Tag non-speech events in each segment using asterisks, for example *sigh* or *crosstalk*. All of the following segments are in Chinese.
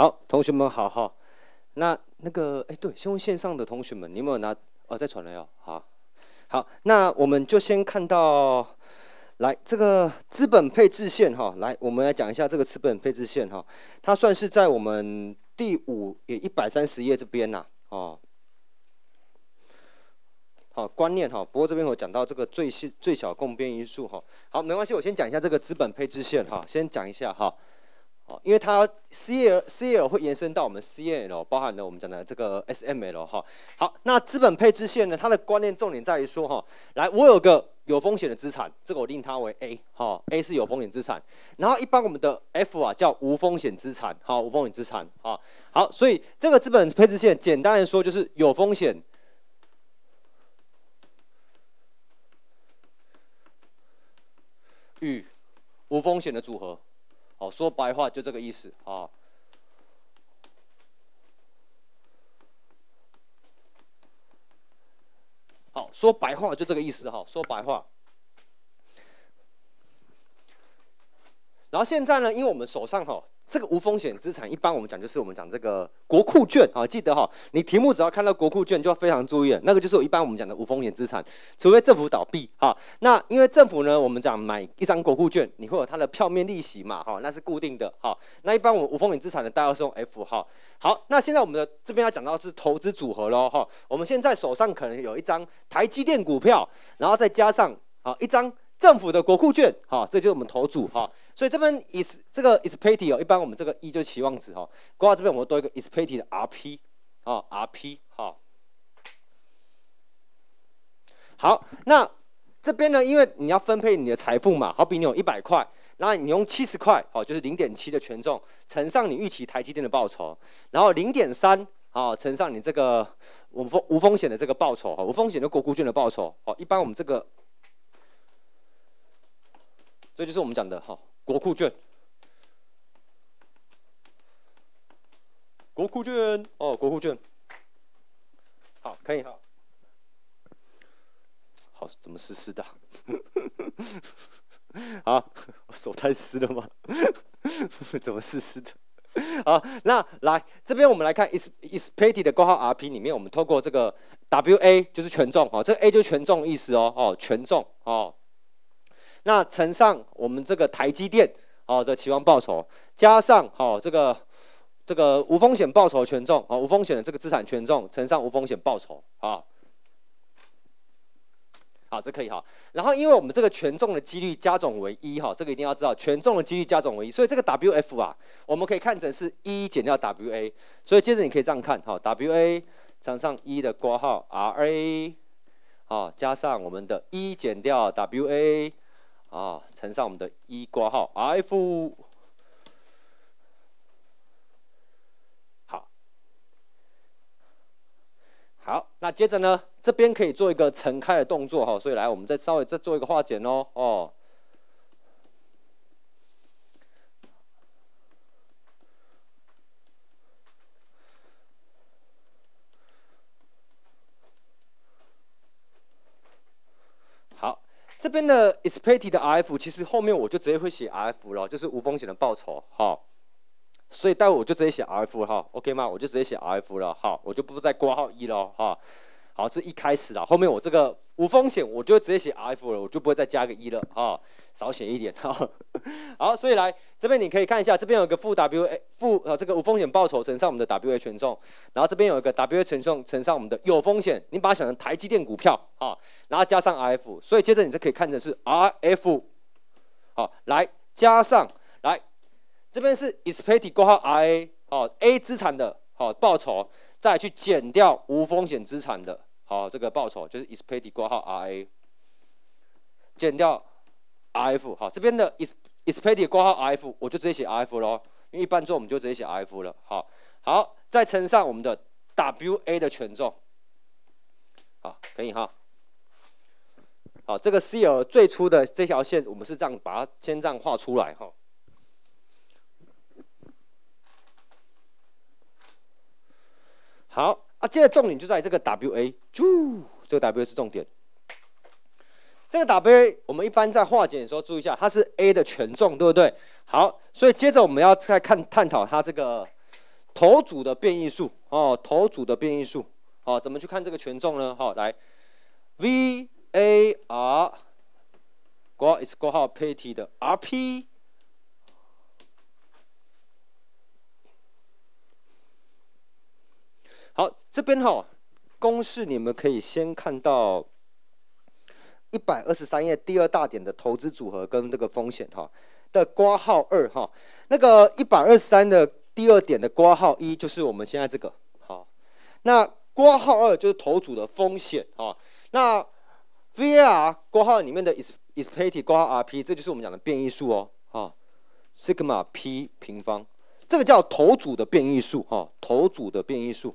好，同学们，好哈。那那个，哎，对，先问线上的同学们，你们有拿？哦，再传了哟。好，好，那我们就先看到，来这个资本配置线哈，来，我们来讲一下这个资本配置线哈，它算是在我们第五也一百三十页这边呐，哦，好，观念哈，不过这边我讲到这个最小最小共边因素哈，好，没关系，我先讲一下这个资本配置线哈，先讲一下哈。因为它 C L C L 会延伸到我们 C N L，包含了我们讲的这个 S M L 哈。好，那资本配置线呢？它的观念重点在于说哈，来，我有个有风险的资产，这个我定它为 A 哈，A 是有风险资产。然后一般我们的 F 啊叫无风险资产哈，无风险资产啊。好，所以这个资本配置线简单来说就是有风险与无风险的组合。好，说白话就这个意思啊。好，说白话就这个意思哈。说白话。然后现在呢，因为我们手上哈。这个无风险资产一般我们讲就是我们讲这个国库券，好记得哈，你题目只要看到国库券就要非常注意了，那个就是我一般我们讲的无风险资产，除非政府倒闭哈。那因为政府呢，我们讲买一张国库券，你会有它的票面利息嘛，哈，那是固定的哈。那一般我无风险资产的代号是用 F 哈。好，那现在我们的这边要讲到是投资组合喽哈。我们现在手上可能有一张台积电股票，然后再加上好一张。政府的国库券，哈，这就是我们投注哈，所以这边 is 这个 ispayty 哦，一般我们这个一就是期望值，哈，挂到这边我们多一个 ispayty 的 RP，哦，RP，好，好，那这边呢，因为你要分配你的财富嘛，好比你有一百块，那你用七十块，哦，就是零点七的权重乘上你预期台积电的报酬，然后零点三，哦，乘上你这个无风无风险的这个报酬，哈，无风险的国库券的报酬，哦，一般我们这个。这就是我们讲的哈，国库券，国库券哦，国库券，好，可以好，好怎么湿湿的？啊，*laughs* 手太湿了吗？*laughs* 怎么湿湿的？好，那来这边我们来看，is is paid 的括号 RP 里面，我们透过这个 WA 就是权重哦，这 A 就是权重意思哦，哦，权重哦。那乘上我们这个台积电，好的期望报酬，加上好这个这个无风险报酬权重，哦无风险的这个资产权重乘上无风险报酬，哦好这可以哈。然后因为我们这个权重的几率加总为一，哈，这个一定要知道，权重的几率加总为一，所以这个 W F 啊，我们可以看成是一减掉 W A，所以接着你可以这样看，好 W A 乘上一的括号 R A，好加上我们的一减掉 W A。啊，乘上我们的一括号 f。好，好，那接着呢，这边可以做一个乘开的动作哈，所以来我们再稍微再做一个化简哦哦。这边的 expected Rf 其实后面我就直接会写 Rf 了，就是无风险的报酬，哈。所以待会我就直接写 Rf 哈，OK 吗？我就直接写 Rf 了，好，我就不再括号一了，哈。好，这一开始啦，后面我这个无风险，我就直接写 R F 了，我就不会再加个一了啊，少写一点。哈、*laughs* 好，所以来这边你可以看一下，这边有一个负 W A 负啊，这个无风险报酬乘上我们的 W A 权重，然后这边有一个 W A 权重乘上我们的有风险，你把它想成台积电股票啊，然后加上 R F，所以接着你就可以看成是 R F，好，来加上来，这边是 Expected 括号 R A，哦 A 资产的，好报酬，再去减掉无风险资产的。好，这个报酬就是 e x p e a e d 括号 RA 减掉 RF，好，这边的 ex e s p a e d 括号 RF，我就直接写 F 喽，因为一般做我们就直接写 F 了。好，好，再乘上我们的 WA 的权重，好，可以哈。好，这个 C l 最初的这条线，我们是这样把它先这样画出来哈。好。啊，接着重点就在这个 W A，啾，这个 W A 是重点。这个 W A 我们一般在化简的时候注意一下，它是 A 的权重，对不对？好，所以接着我们要再看探讨它这个头组的变异数哦，头组的变异数哦，怎么去看这个权重呢？哦，来 V A R，括号 is 括号，t y 的 R P。好，这边哈公式你们可以先看到一百二十三页第二大点的投资组合跟这个风险哈的括号二哈那个一百二十三的第二点的括号一就是我们现在这个好，那括号二就是投组的风险啊，那 VAR 括号里面的 is expect 括号 R P 这就是我们讲的变异数哦哈 s i g m a P 平方这个叫头组的变异数哈头组的变异数。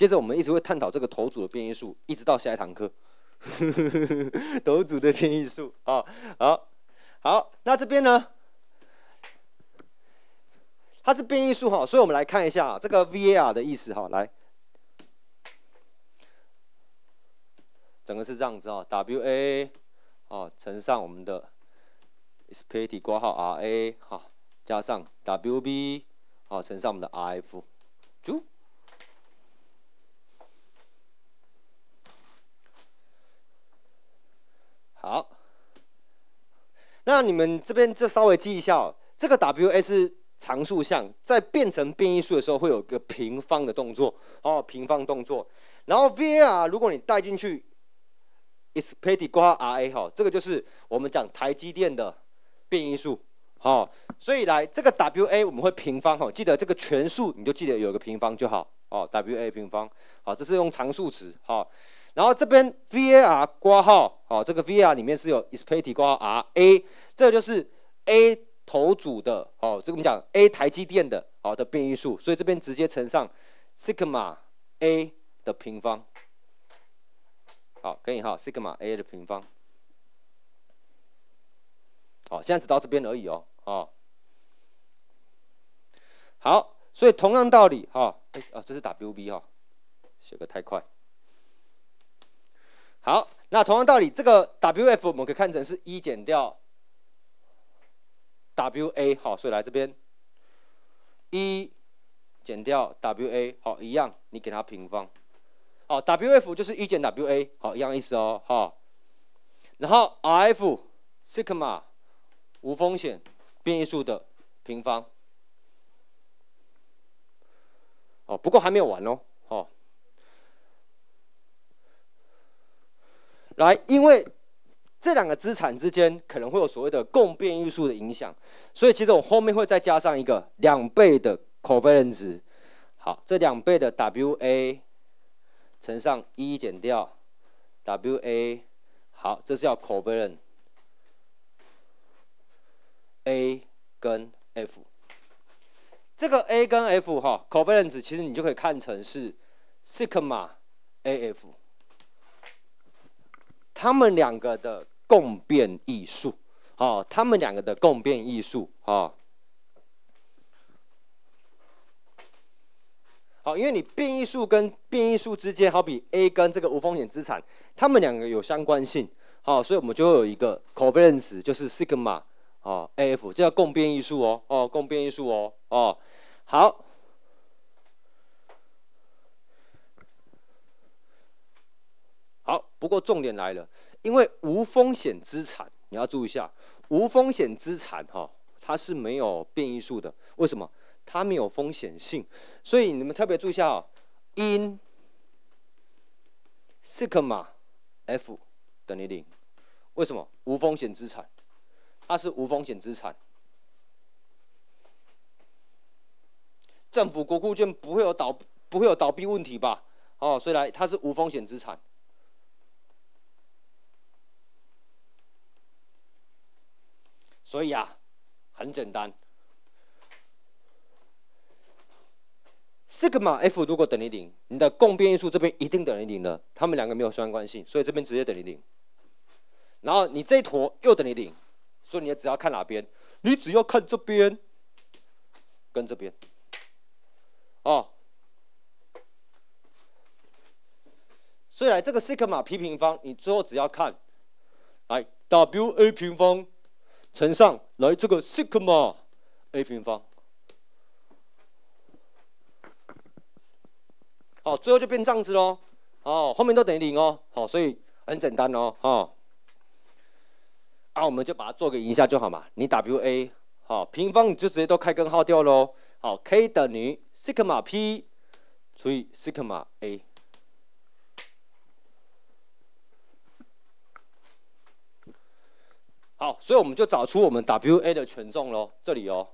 接着我们一直会探讨这个头组的变异数，一直到下一堂课。头 *laughs* 组的变异数啊，好好，那这边呢，它是变异数哈，所以我们来看一下这个 VAR 的意思哈，来，整个是这样子啊，WA 哦乘上我们的 SPEA T 括号 RA 哈，加上 WB 好乘上我们的 RF，住。好，那你们这边就稍微记一下哦。这个 w A 是常数项在变成变异数的时候，会有个平方的动作哦。平方动作，然后 VAR 如果你带进去，expected RA 哈，这个就是我们讲台积电的变异数哦，所以来这个 WA 我们会平方哈，记得这个全数你就记得有个平方就好哦。WA 平方，好，这是用常数值哈。然后这边 var 挂号，哦，这个 var 里面是有 i s p e t y 挂 ra，这个就是 a 头组的，哦，这个我们讲 a 台积电的，好的变异数，所以这边直接乘上 sigma a 的平方，好，可以哈 sigma a 的平方，好，现在只到这边而已哦，哦，好，所以同样道理，哈，哎，哦，这是 wb 哈，写个太快。好，那同样道理，这个 Wf 我们可以看成是一减掉 Wa，好，所以来这边一减掉 Wa，好，一样，你给它平方，好，Wf 就是一减 Wa，好，一样意思哦，哈。然后 rf sigma 无风险变异数的平方，哦，不过还没有完哦。来，因为这两个资产之间可能会有所谓的共变因素的影响，所以其实我后面会再加上一个两倍的 c o v a l i e n c e 好，这两倍的 W A 乘上一减掉 W A，好，这是叫 c o v a f i c e n t A 跟 F。这个 A 跟 F 哈 c o v a r i a e n t e 其实你就可以看成是 Sigma A F。他们两个的共变艺术，好，他们两个的共变艺术，好，好，因为你变艺术跟变艺术之间，好比 A 跟这个无风险资产，他们两个有相关性，好，所以我们就有一个 co v a r i n c e 就是 sigma，啊，AF，这叫共变艺术哦，哦，共变艺术哦，哦，好。不过重点来了，因为无风险资产你要注意一下，无风险资产哈，它是没有变异数的。为什么？它没有风险性，所以你们特别注意一下哦。In sigma f 等于零，为什么？无风险资产，它是无风险资产。政府国库券不会有倒不会有倒闭问题吧？哦，虽然它是无风险资产。所以啊，很简单，西格玛 f 如果等于零，你的共变因素这边一定等于零的，它们两个没有相关性，所以这边直接等于零。然后你这一坨又等于零，所以你只要看哪边，你只要看这边跟这边，啊。所以来这个西格玛 p 平方，你最后只要看，来 wa 平方。乘上来这个西格玛 a 平方，好，最后就变这样子喽。哦，后面都等于零哦。好，所以很简单哦。哈，啊，我们就把它做个一下就好嘛。你 w a 好平方，你就直接都开根号掉喽。好，k 等于西格玛 p 除以西格玛 a。好，所以我们就找出我们 WA 的权重喽，这里哦，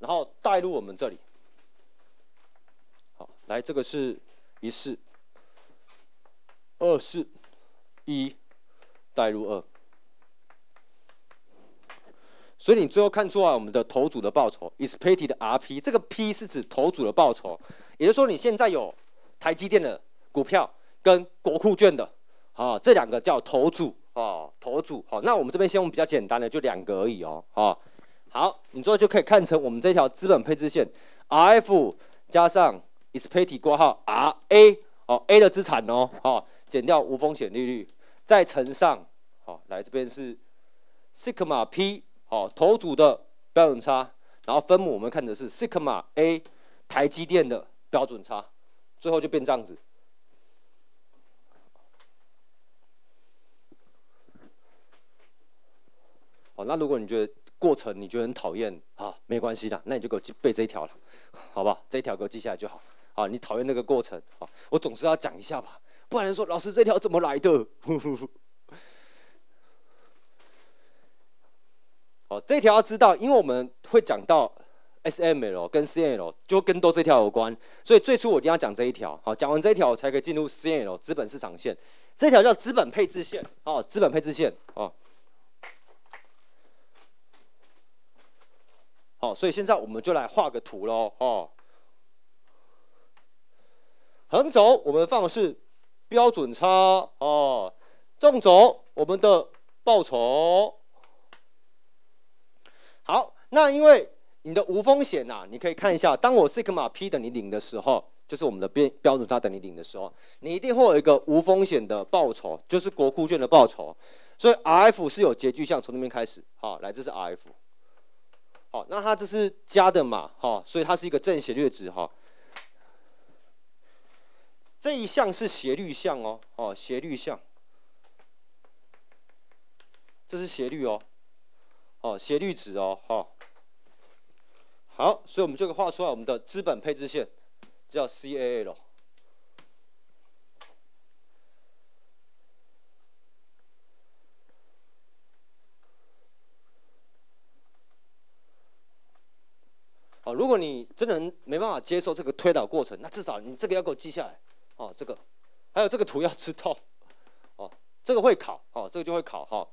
然后带入我们这里。好，来这个是一四二四一，带入二。所以你最后看出来我们的投组的报酬，expected RP，这个 P 是指投组的报酬，也就是说你现在有台积电的股票跟国库券的，啊，这两个叫投组。哦，投组，好，那我们这边先用比较简单的，就两个而已哦，好，好，你做就可以看成我们这条资本配置线，R F 加上 Expected 括号 R A 哦 a 的资产哦，好，减掉无风险利率，再乘上，好，来这边是 Sigma P 好，投组的标准差，然后分母我们看的是 Sigma A 台积电的标准差，最后就变这样子。那如果你觉得过程你觉得很讨厌啊，没关系的，那你就给我记背这一条了，好不好？这一条给我记下来就好。好，你讨厌那个过程，好，我总是要讲一下吧，不然说老师这条怎么来的？好，*laughs* 这条要知道，因为我们会讲到 SML 跟 c l 就跟多这条有关，所以最初我一定要讲这一条。好，讲完这一条，我才可以进入 c l 资本市场线。这条叫资本配置线，哦，资本配置线，哦。好，所以现在我们就来画个图喽。哦，横轴我们放的是标准差哦，纵轴我们的报酬。好，那因为你的无风险啊，你可以看一下，当我西格玛 P 等于零的时候，就是我们的边标准差等于零的时候，你一定会有一个无风险的报酬，就是国库券的报酬。所以 Rf 是有截距项，从那边开始。好，来，这是 Rf。好，那它这是加的嘛，哈，所以它是一个正斜率值，哈。这一项是斜率项哦，哦，斜率项，这是斜率哦，哦，斜率值哦，哈。好，所以我们就画出来我们的资本配置线，叫 Caa 如果你真的没办法接受这个推导过程，那至少你这个要给我记下来，哦，这个，还有这个图要知道，哦，这个会考，哦，这个就会考哈。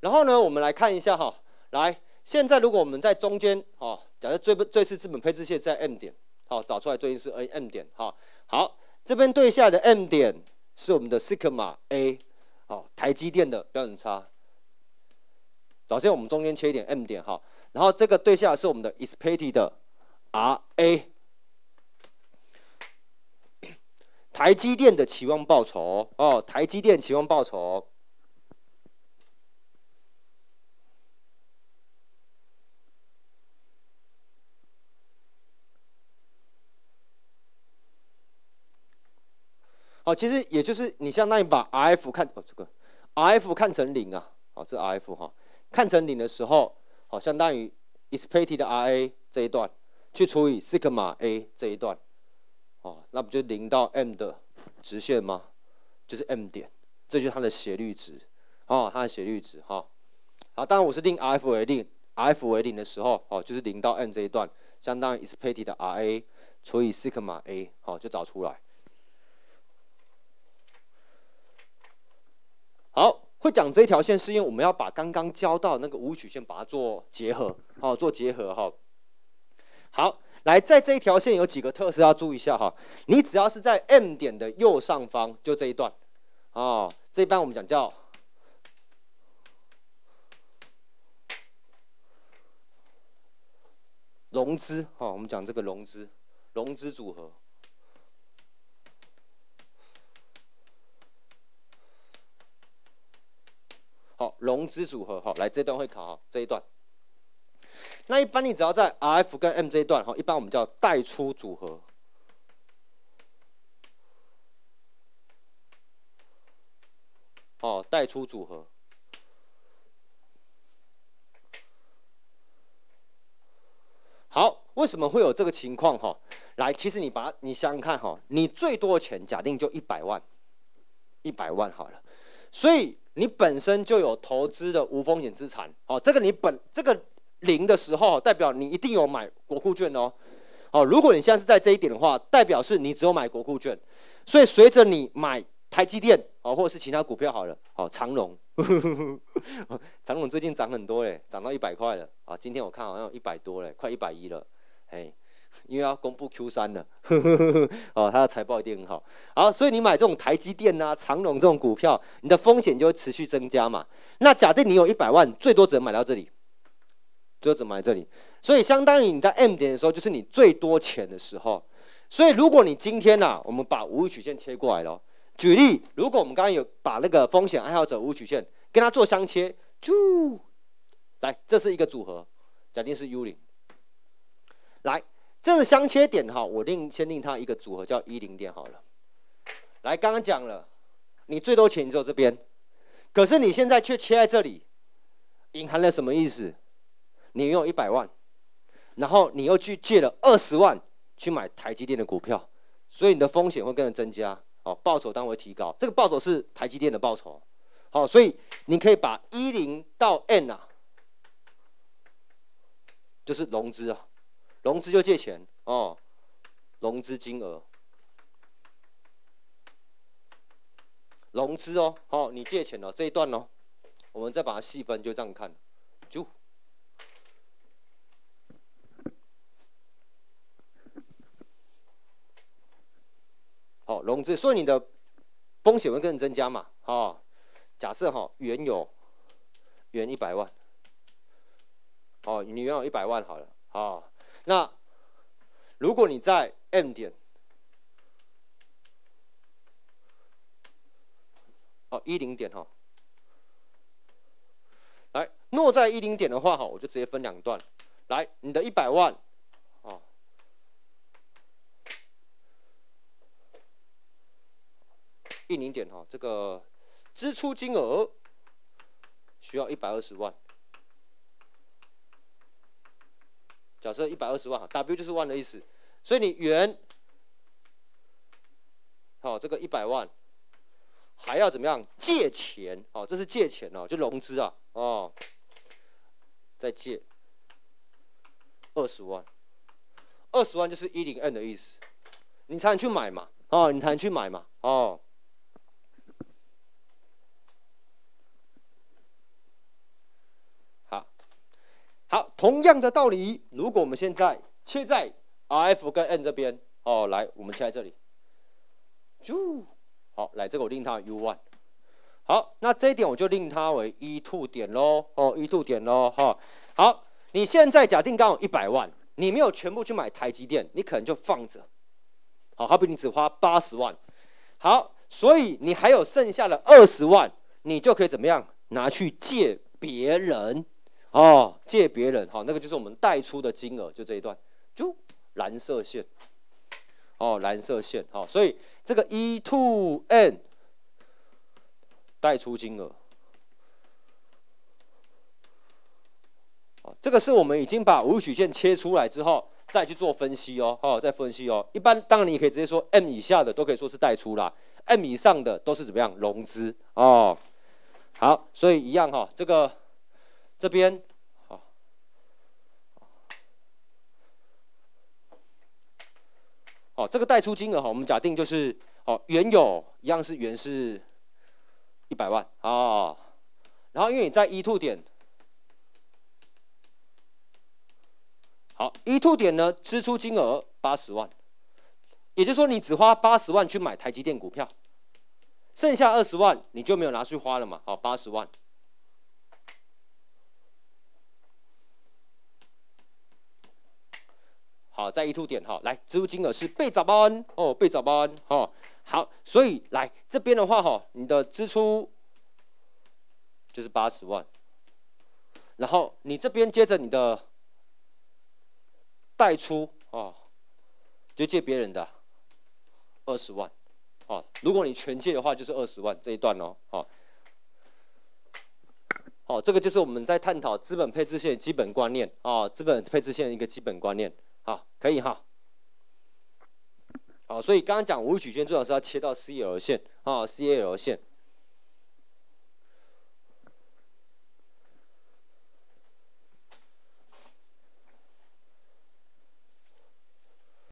然后呢，我们来看一下哈，来，现在如果我们在中间，哦，假设最不最是资本配置线在 M 点，好，找出来最近是 M 点，哈，好，这边对下的 M 点是我们的 Sigma A，哦，台积电的标准差。首先我们中间切一点 M 点，哈。然后这个对下是我们的 expected ra，台积电的期望报酬哦，台积电期望报酬。哦，其实也就是你像那一把 f 看哦，这个 f 看成零啊，哦，这 f 哈看成零的时候。好，相当于 expected Ra 这一段去除以 sigma A 这一段，哦，那不就零到 m 的直线吗？就是 m 点，这就是它的斜率值，哦，它的斜率值哈。好，当然我是令 f 为零，f 为零的时候，哦，就是零到 m 这一段，相当于 expected Ra 除以 sigma A，好，就找出来。好。会讲这一条线，是因为我们要把刚刚交到那个五曲线，把它做结合，好做结合哈。好，来在这一条线有几个特色要注意一下哈。你只要是在 M 点的右上方，就这一段，啊，这一般我们讲叫融资哈。我们讲这个融资，融资组合。好，融资组合好，来这段会考这一段。那一般你只要在 Rf 跟 M 这一段哈，一般我们叫代出组合。哦，代出组合。好，为什么会有这个情况哈？来，其实你把你想想看哈，你最多的钱假定就一百万，一百万好了，所以。你本身就有投资的无风险资产，哦，这个你本这个零的时候，代表你一定有买国库券哦，哦，如果你现在是在这一点的话，代表是你只有买国库券，所以随着你买台积电，哦，或者是其他股票好了，哦，长隆，*laughs* 长隆最近涨很多嘞，涨到一百块了，啊，今天我看好像有一百多嘞，快一百一了，哎。因为要公布 Q 三的，*laughs* 哦，它的财报一定很好，好，所以你买这种台积电呐、长隆这种股票，你的风险就会持续增加嘛。那假定你有一百万，最多只能买到这里，最多只能买到这里，所以相当于你在 M 点的时候，就是你最多钱的时候。所以如果你今天呐，我们把无曲线切过来了，举例，如果我们刚刚有把那个风险爱好者无曲线跟它做相切，来，这是一个组合，假定是 U 零，来。这是相切点哈，我另先另它一个组合叫一零点好了。来，刚刚讲了，你最多钱只有这边，可是你现在却切在这里，隐含了什么意思？你拥有一百万，然后你又去借了二十万去买台积电的股票，所以你的风险会跟着增加，好，报酬当然会提高。这个报酬是台积电的报酬，好，所以你可以把一零到 n 啊，就是融资啊。融资就借钱哦，融资金额，融资哦，好，你借钱了这一段哦，我们再把它细分，就这样看，就，好融资，所以你的风险会更增加嘛，好，假设哈，原有原一百万，哦，你原有一百万好了，哦。那如果你在 M 点，哦一零点哈，来，若在一零点的话哈，我就直接分两段，来，你的一百万，哦，一零点哈，这个支出金额需要一百二十万。假设一百二十万哈，W 就是万的意思，所以你原好这个一百万，还要怎么样借钱哦？这是借钱哦，就融资啊，哦，再借二十万，二十万就是一零 N 的意思，你才能去买嘛，哦，你才能去买嘛，哦。好，同样的道理，如果我们现在切在 R F 跟 N 这边，哦，来，我们切在这里，U，好，来，这个我令它 U 1，好，那这一点我就令它为 E 2点咯，哦，E 2点咯，哈，好，你现在假定刚好一百万，你没有全部去买台积电，你可能就放着，好，好比你只花八十万，好，所以你还有剩下的二十万，你就可以怎么样拿去借别人。哦，借别人哈，那个就是我们贷出的金额，就这一段，就蓝色线，哦，蓝色线哈，所以这个一 to n，贷出金额，哦，这个是我们已经把无曲线切出来之后再去做分析哦，哦，再分析哦，一般当然你可以直接说 m 以下的都可以说是贷出啦 m 以上的都是怎么样融资哦，好，所以一样哈，这个。这边，好，好，这个贷出金额哈，我们假定就是，哦，原有一样是原是一百万啊，然后因为你在 E two 点，好，E two 点呢支出金额八十万，也就是说你只花八十万去买台积电股票，剩下二十万你就没有拿去花了嘛，好，八十万。好，在一出点哈，来支付金额是被找巴恩哦，被找巴恩哦，好，所以来这边的话哈，你的支出就是八十万，然后你这边接着你的贷出哦，就借别人的二十万哦，如果你全借的话就是二十万这一段哦，好，好，这个就是我们在探讨资本配置线基本观念啊，资本配置线一个基本观念。好，可以哈。好，所以刚刚讲无曲线，最好是要切到 CL 线啊，CL 线。